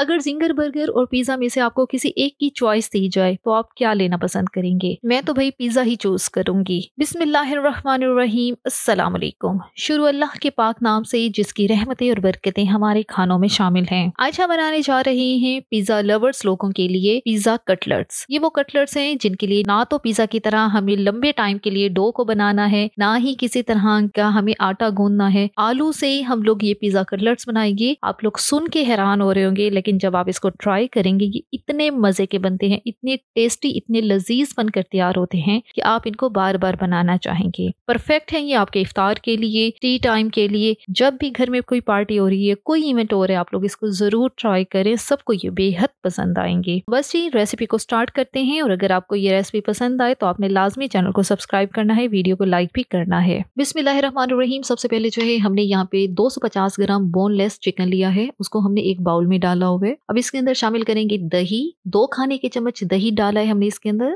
अगर ginger burger और pizza में से आपको किसी एक की चॉइस दी जाए तो आप क्या लेना पसंद करेंगे मैं तो भाई पिज्जा ही चूज करूंगी बिस्मिल्लाहिर्रहमानिर्रहीम अस्सलाम वालेकुम शुरू अल्लाह के पाक नाम से जिसकी रहमतें और बरकतें हमारे खानों में शामिल हैं आज हम बनाने जा रहे हैं पिज्जा लवर्स लोगों के लिए पिज्जा कटलर्स ये वो कटलर्स हैं जिनके लिए ना तो पिज्जा की तरह हमें लंबे टाइम के लिए डो को बनाना है ना ही किसी तरह का हमें आटा गूंदना है आलू से ही हम लोग ये पिज्जा कटलर्स बनाएंगे आप लोग सुन के हैरान हो रहे होंगे लेकिन लेकिन जब आप इसको ट्राई करेंगे ये इतने मज़े के बनते हैं इतने टेस्टी इतने लजीज बनकर तैयार होते हैं कि आप इनको बार बार बनाना चाहेंगे परफेक्ट है ये आपके इफ्तार के लिए टी टाइम के लिए जब भी घर में कोई पार्टी हो रही है कोई इवेंट हो रहा है आप लोग इसको ज़रूर ट्राई करें सबको ये बेहद पसंद आएंगे बस जी रेसिपी को स्टार्ट करते हैं और अगर आपको ये रेसिपी पसंद आए तो आपने लाजमी चैनल को सब्सक्राइब करना है वीडियो को लाइक भी करना है बिस्मिल्लाम सबसे पहले जो है हमने यहाँ पे 250 ग्राम बोनलेस चिकन लिया है उसको हमने एक बाउल में डाला हुए अब इसके अंदर शामिल करेंगे दही दो खाने के चम्मच दही डाला है हमने इसके अंदर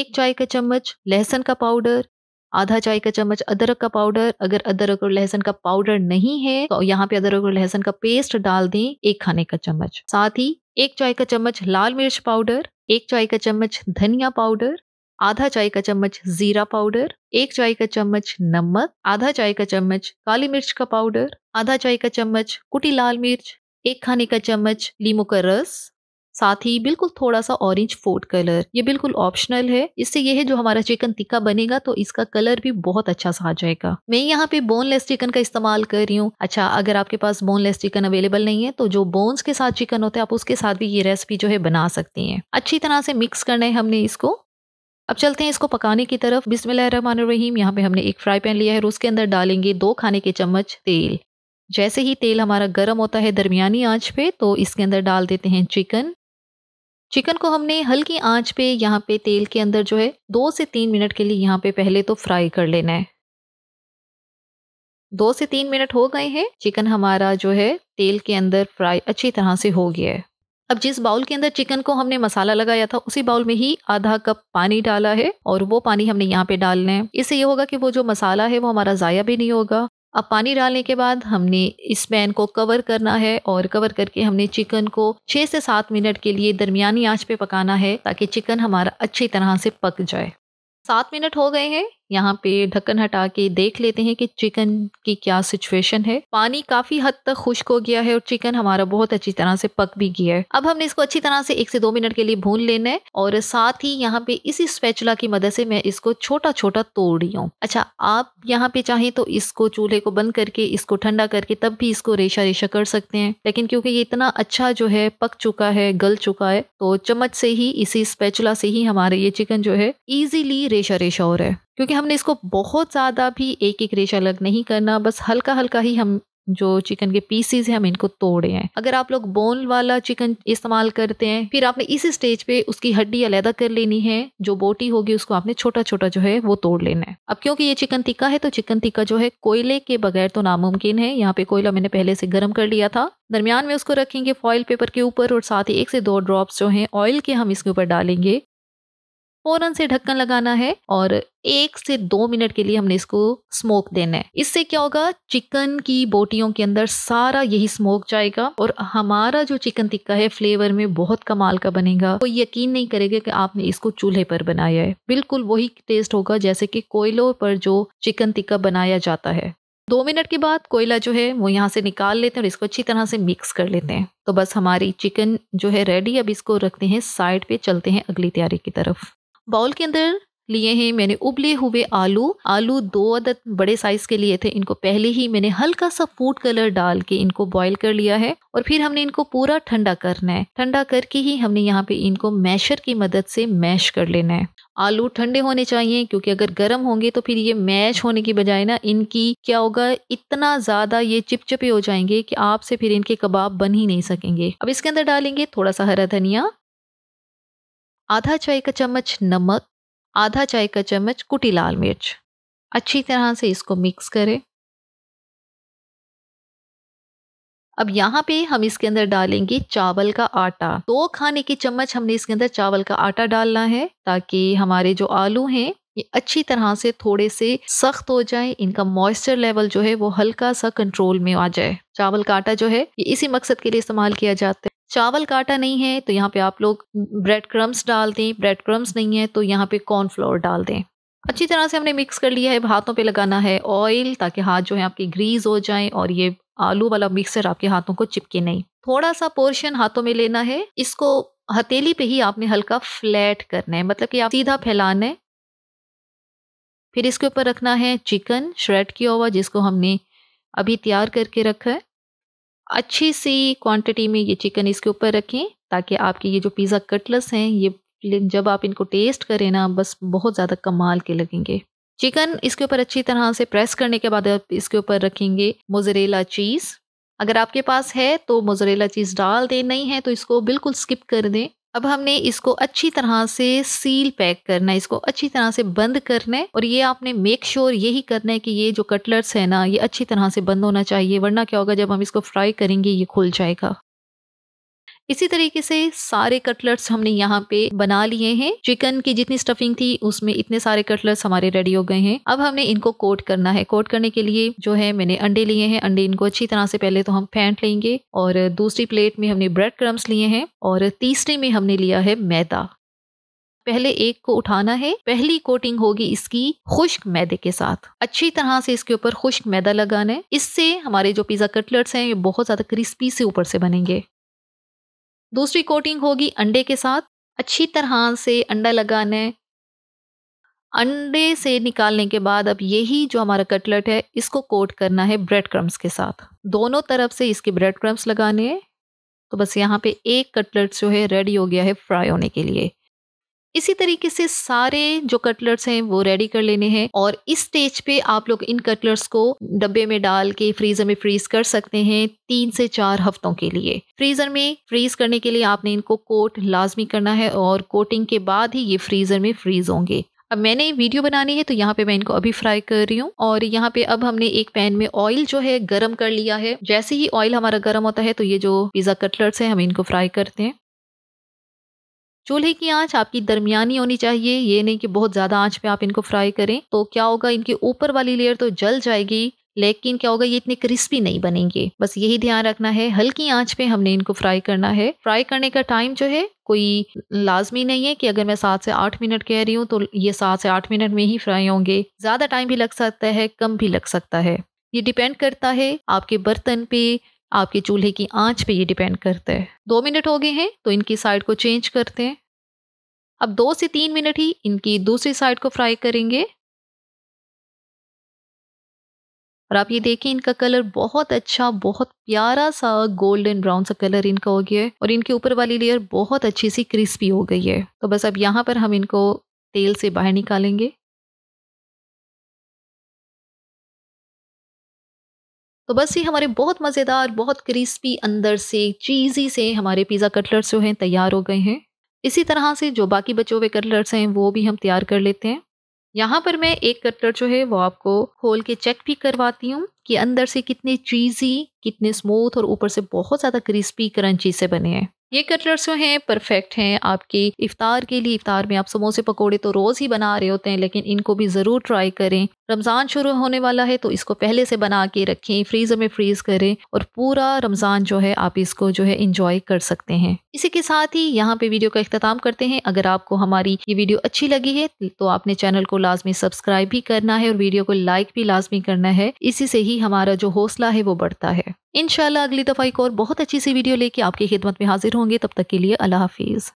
एक चाय का चम्मच लहसुन का पाउडर आधा चाय का चम्मच अदरक का पाउडर अगर अदरक और लहसुन का पाउडर नहीं है तो यहाँ पे अदरक और लहसुन का पेस्ट डाल दें एक खाने का चम्मच साथ ही एक चाय का चम्मच लाल मिर्च पाउडर एक चाय का चम्मच धनिया पाउडर आधा चाय का चम्मच जीरा पाउडर एक चाय का चम्मच नमक आधा चाय का चम्मच काली मिर्च का पाउडर आधा चाय का चम्मच कुटी लाल मिर्च एक खाने का चम्मच लीमू का रस साथ ही बिल्कुल थोड़ा सा ऑरेंज फूड कलर ये बिल्कुल ऑप्शनल है इससे यह है जो हमारा चिकन तिक्का बनेगा तो इसका कलर भी बहुत अच्छा सा आ जाएगा मैं यहाँ पे बोनलेस चिकन का इस्तेमाल कर रही हूँ अच्छा अगर आपके पास बोनलेस चिकन अवेलेबल नहीं है तो जो बोन्स के साथ चिकन होता है आप उसके साथ भी ये रेसिपी जो है बना सकती है अच्छी तरह से मिक्स करना है हमने इसको अब चलते हैं इसको पकाने की तरफ बिस्मिल रहीम यहाँ पे हमने एक फ्राई पैन लिया है और उसके अंदर डालेंगे दो खाने के चम्मच तेल जैसे ही तेल हमारा गर्म होता है दरमियानी आंच पे तो इसके अंदर डाल देते हैं चिकन चिकन को हमने हल्की आंच पे यहाँ पे तेल के अंदर जो है दो से तीन मिनट के लिए यहाँ पे पहले तो फ्राई कर लेना है दो से तीन मिनट हो गए हैं चिकन हमारा जो है तेल के अंदर फ्राई अच्छी तरह से हो गया है अब जिस बाउल के अंदर चिकन को हमने मसाला लगाया था उसी बाउल में ही आधा कप पानी डाला है और वो पानी हमने यहाँ पे डालना है इससे ये होगा कि वो जो मसाला है वो हमारा ज़ाया भी नहीं होगा अब पानी डालने के बाद हमने इस पैन को कवर करना है और कवर करके हमने चिकन को 6 से सात मिनट के लिए दरमियानी आंच पे पकाना है ताकि चिकन हमारा अच्छी तरह से पक जाए सात मिनट हो गए हैं यहाँ पे ढक्कन हटा के देख लेते हैं कि चिकन की क्या सिचुएशन है पानी काफी हद तक खुश्क हो गया है और चिकन हमारा बहुत अच्छी तरह से पक भी गया है अब हमने इसको अच्छी तरह से एक से दो मिनट के लिए भून लेना है और साथ ही यहाँ पे इसी स्पेचुला की मदद से मैं इसको छोटा छोटा तोड़ रही हूँ अच्छा आप यहाँ पे चाहें तो इसको चूल्हे को बंद करके इसको ठंडा करके तब भी इसको रेशा रेशा कर सकते हैं लेकिन क्योंकि ये इतना अच्छा जो है पक चुका है गल चुका है तो चम्मच से ही इसी स्पेचुला से ही हमारे ये चिकन जो है इजीली रेशा रेशा हो रहा है क्योंकि हमने इसको बहुत ज़्यादा भी एक एक रेशा अलग नहीं करना बस हल्का हल्का ही हम जो चिकन के पीसीज हैं हम इनको तोड़े हैं अगर आप लोग बोन वाला चिकन इस्तेमाल करते हैं फिर आपने इसी स्टेज पे उसकी हड्डी अलहदा कर लेनी है जो बोटी होगी उसको आपने छोटा छोटा जो है वो तोड़ लेना है अब क्योंकि ये चिकन टिक्का है तो चिकन टिक्का जो है कोयले के बगैर तो नामुमकिन है यहाँ पे कोयला मैंने पहले से गर्म कर लिया था दरमियान में उसको रखेंगे फॉइल पेपर के ऊपर और साथ ही एक से दो ड्रॉप्स जो हैं ऑयल के हम इसके ऊपर डालेंगे फ़ौरन से ढक्कन लगाना है और एक से दो मिनट के लिए हमने इसको स्मोक देना है इससे क्या होगा चिकन की बोटियों के अंदर सारा यही स्मोक जाएगा और हमारा जो चिकन टिक्का है फ्लेवर में बहुत कमाल का बनेगा कोई यकीन नहीं करेगा कि आपने इसको चूल्हे पर बनाया है बिल्कुल वही टेस्ट होगा जैसे कि कोयलों पर जो चिकन टिक्का बनाया जाता है दो मिनट के बाद कोयला जो है वो यहाँ से निकाल लेते हैं और इसको अच्छी तरह से मिक्स कर लेते हैं तो बस हमारी चिकन जो है रेडी अब इसको रखते हैं साइड पे चलते हैं अगली तैयारी की तरफ बाउल के अंदर लिए हैं मैंने उबले हुए आलू आलू दो अदद बड़े साइज के लिए थे इनको पहले ही मैंने हल्का सा फूड कलर डाल के इनको बॉईल कर लिया है और फिर हमने इनको पूरा ठंडा करना है ठंडा करके ही हमने यहाँ पे इनको मैशर की मदद से मैश कर लेना है आलू ठंडे होने चाहिए क्योंकि अगर गर्म होंगे तो फिर ये मैश होने की बजाय ना इनकी क्या होगा इतना ज्यादा ये चिपचिपे हो जाएंगे कि आपसे फिर इनके कबाब बन ही नहीं सकेंगे अब इसके अंदर डालेंगे थोड़ा सा हरा धनिया आधा चाय का चम्मच नमक आधा चाय का चम्मच कुटी लाल मिर्च अच्छी तरह से इसको मिक्स करें अब यहाँ पे हम इसके अंदर डालेंगे चावल का आटा दो खाने की चम्मच हमने इसके अंदर चावल का आटा डालना है ताकि हमारे जो आलू हैं ये अच्छी तरह से थोड़े से सख्त हो जाए इनका मॉइस्चर लेवल जो है वो हल्का सा कंट्रोल में आ जाए चावल का आटा जो है ये इसी मकसद के लिए इस्तेमाल किया जाता है चावल काटा नहीं है तो यहाँ पे आप लोग ब्रेड क्रम्स डाल दें ब्रेड क्रम्स नहीं है तो यहाँ पे कॉर्नफ्लोर डाल दें अच्छी तरह से हमने मिक्स कर लिया है हाथों पे लगाना है ऑयल ताकि हाथ जो है आपके ग्रीस हो जाएं और ये आलू वाला मिक्सर आपके हाथों को चिपके नहीं थोड़ा सा पोर्शन हाथों में लेना है इसको हथेली पे ही आपने हल्का फ्लैट करना है मतलब कि आप सीधा फैलाना है फिर इसके ऊपर रखना है चिकन श्रेड किया हुआ जिसको हमने अभी तैयार करके रखा है अच्छी सी क्वांटिटी में ये चिकन इसके ऊपर रखें ताकि आपके ये जो पिज़्ज़ा कटलस हैं ये जब आप इनको टेस्ट करें ना बस बहुत ज़्यादा कमाल के लगेंगे चिकन इसके ऊपर अच्छी तरह से प्रेस करने के बाद आप इसके ऊपर रखेंगे मोजरेला चीज़ अगर आपके पास है तो मोजरेला चीज़ डाल दें नहीं है तो इसको बिल्कुल स्किप कर दें अब हमने इसको अच्छी तरह से सील पैक करना है इसको अच्छी तरह से बंद करना है और ये आपने मेक श्योर sure यही करना है कि ये जो कटलर्स है ना ये अच्छी तरह से बंद होना चाहिए वरना क्या होगा जब हम इसको फ्राई करेंगे ये खुल जाएगा इसी तरीके से सारे कटलेट्स हमने यहाँ पे बना लिए हैं चिकन की जितनी स्टफिंग थी उसमें इतने सारे कटलेट्स हमारे रेडी हो गए हैं अब हमने इनको कोट करना है कोट करने के लिए जो है मैंने अंडे लिए हैं अंडे इनको अच्छी तरह से पहले तो हम फेंट लेंगे और दूसरी प्लेट में हमने ब्रेड क्रम्स लिए हैं और तीसरे में हमने लिया है मैदा पहले एक को उठाना है पहली कोटिंग होगी इसकी खुश्क मैदे के साथ अच्छी तरह से इसके ऊपर खुश्क मैदा लगाना है इससे हमारे जो पिज्जा कटलेट्स हैं ये बहुत ज्यादा क्रिस्पी से ऊपर से बनेंगे दूसरी कोटिंग होगी अंडे के साथ अच्छी तरह से अंडा लगाने अंडे से निकालने के बाद अब यही जो हमारा कटलेट है इसको कोट करना है ब्रेड क्रम्स के साथ दोनों तरफ से इसके ब्रेड क्रम्स लगाने हैं तो बस यहाँ पे एक कटलेट जो है रेडी हो गया है फ्राई होने के लिए इसी तरीके से सारे जो कटलर्स हैं वो रेडी कर लेने हैं और इस स्टेज पे आप लोग इन कटलर्स को डब्बे में डाल के फ्रीजर में फ्रीज कर सकते हैं तीन से चार हफ्तों के लिए फ्रीजर में फ्रीज करने के लिए आपने इनको कोट लाजमी करना है और कोटिंग के बाद ही ये फ्रीजर में फ्रीज होंगे अब मैंने वीडियो बनानी है तो यहाँ पे मैं इनको अभी फ्राई कर रही हूँ और यहाँ पे अब हमने एक पैन में ऑयल जो है गर्म कर लिया है जैसे ही ऑयल हमारा गर्म होता है तो ये जो पिज्जा कटलर्स हैं हम इनको फ्राई करते हैं चूल्हे की आंच आपकी दरमियानी होनी चाहिए ये नहीं कि बहुत ज़्यादा आंच पे आप इनको फ्राई करें तो क्या होगा इनके ऊपर वाली लेयर तो जल जाएगी लेकिन क्या होगा ये इतने क्रिस्पी नहीं बनेंगे बस यही ध्यान रखना है हल्की आंच पे हमने इनको फ्राई करना है फ्राई करने का टाइम जो है कोई लाजमी नहीं है कि अगर मैं सात से आठ मिनट कह रही हूँ तो ये सात से आठ मिनट में ही फ्राई होंगे ज़्यादा टाइम भी लग सकता है कम भी लग सकता है ये डिपेंड करता है आपके बर्तन पे आपके चूल्हे की आंच पे ये डिपेंड करता है दो मिनट हो गए हैं तो इनकी साइड को चेंज करते हैं अब दो से तीन मिनट ही इनकी दूसरी साइड को फ्राई करेंगे और आप ये देखें इनका कलर बहुत अच्छा बहुत प्यारा सा गोल्डन ब्राउन सा कलर इनका हो गया है और इनके ऊपर वाली लेयर बहुत अच्छी सी क्रिस्पी हो गई है तो बस अब यहाँ पर हम इनको तेल से बाहर निकालेंगे तो बस ये हमारे बहुत मज़ेदार बहुत क्रिस्पी अंदर से चीज़ी से हमारे पिज़्ज़ा कटलर्स जो हैं तैयार हो गए हैं इसी तरह से जो बाकी बचे हुए कटलर्स हैं वो भी हम तैयार कर लेते हैं यहाँ पर मैं एक कटलर जो है वो आपको खोल के चेक भी करवाती हूँ कि अंदर से कितने चीज़ी कितने स्मूथ और ऊपर से बहुत ज़्यादा क्रिस्पी क्रंची से बने हैं ये कटलर्स जो हैं परफेक्ट हैं आपकी इफ्तार के लिए इफ्तार में आप समोसे पकौड़े तो रोज़ ही बना रहे होते हैं लेकिन इनको भी ज़रूर ट्राई करें रमज़ान शुरू होने वाला है तो इसको पहले से बना के रखें फ्रीज़र में फ्रीज़ करें और पूरा रमज़ान जो है आप इसको जो है इंजॉय कर सकते हैं इसी के साथ ही यहाँ पे वीडियो का अख्ताम करते हैं अगर आपको हमारी ये वीडियो अच्छी लगी है तो आपने चैनल को लाजमी सब्सक्राइब भी करना है और वीडियो को लाइक भी लाजमी करना है इसी से ही हमारा जो हौसला है वो बढ़ता है इन अगली दफ़ा एक और बहुत अच्छी सी वीडियो लेके आपकी खिदमत में हाजिर होंगे तब तक के लिए अल्लाह हाफिज़